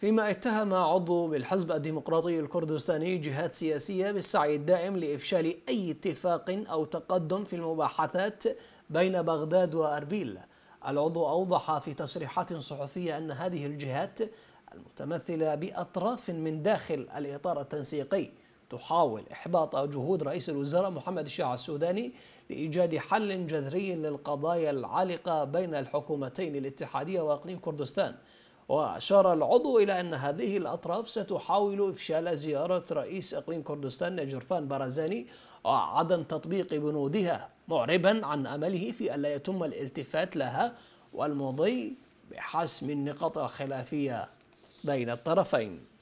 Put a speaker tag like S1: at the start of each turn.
S1: فيما اتهم عضو بالحزب الديمقراطي الكردستاني جهات سياسية بالسعي الدائم لإفشال أي اتفاق أو تقدم في المباحثات بين بغداد وأربيل العضو أوضح في تصريحات صحفية أن هذه الجهات المتمثلة بأطراف من داخل الإطار التنسيقي تحاول إحباط جهود رئيس الوزراء محمد الشيعة السوداني لإيجاد حل جذري للقضايا العالقة بين الحكومتين الاتحادية وإقليم كردستان وأشار العضو إلى أن هذه الأطراف ستحاول إفشال زيارة رئيس إقليم كردستان جرفان بارزاني وعدم تطبيق بنودها معربا عن أمله في ألا يتم الالتفات لها والمضي بحسم النقاط الخلافية بين الطرفين